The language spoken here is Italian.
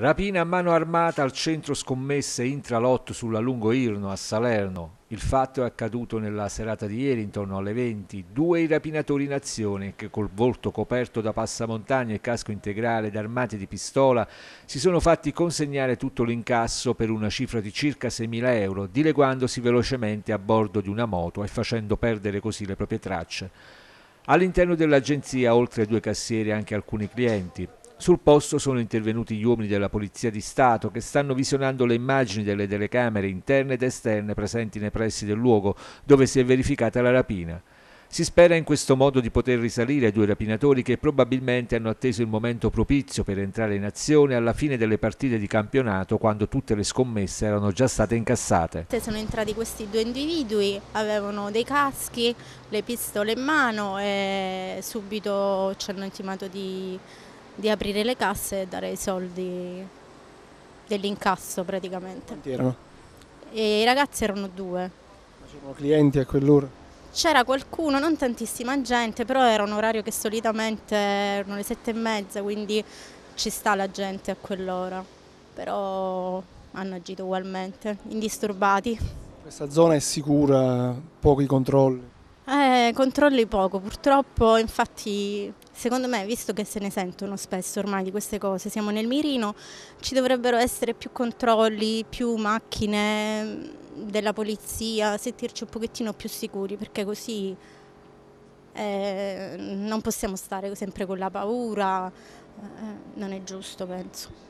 Rapina a mano armata al centro scommesse intralotto sulla Lungo Irno a Salerno. Il fatto è accaduto nella serata di ieri intorno alle 20. Due i rapinatori in azione che col volto coperto da passamontagna e casco integrale ed armati di pistola si sono fatti consegnare tutto l'incasso per una cifra di circa 6.000 euro, dileguandosi velocemente a bordo di una moto e facendo perdere così le proprie tracce. All'interno dell'agenzia oltre ai due cassieri anche alcuni clienti. Sul posto sono intervenuti gli uomini della Polizia di Stato che stanno visionando le immagini delle telecamere interne ed esterne presenti nei pressi del luogo dove si è verificata la rapina. Si spera in questo modo di poter risalire ai due rapinatori che probabilmente hanno atteso il momento propizio per entrare in azione alla fine delle partite di campionato quando tutte le scommesse erano già state incassate. Sono entrati questi due individui, avevano dei caschi, le pistole in mano e subito ci hanno intimato di di aprire le casse e dare i soldi dell'incasso praticamente. Quanti erano? E I ragazzi erano due. Ma c'erano clienti a quell'ora? C'era qualcuno, non tantissima gente, però era un orario che solitamente erano le sette e mezza, quindi ci sta la gente a quell'ora. Però hanno agito ugualmente, indisturbati. Questa zona è sicura, pochi controlli? controlli poco, purtroppo, infatti secondo me, visto che se ne sentono spesso ormai di queste cose, siamo nel mirino, ci dovrebbero essere più controlli, più macchine della polizia, sentirci un pochettino più sicuri, perché così eh, non possiamo stare sempre con la paura, eh, non è giusto, penso.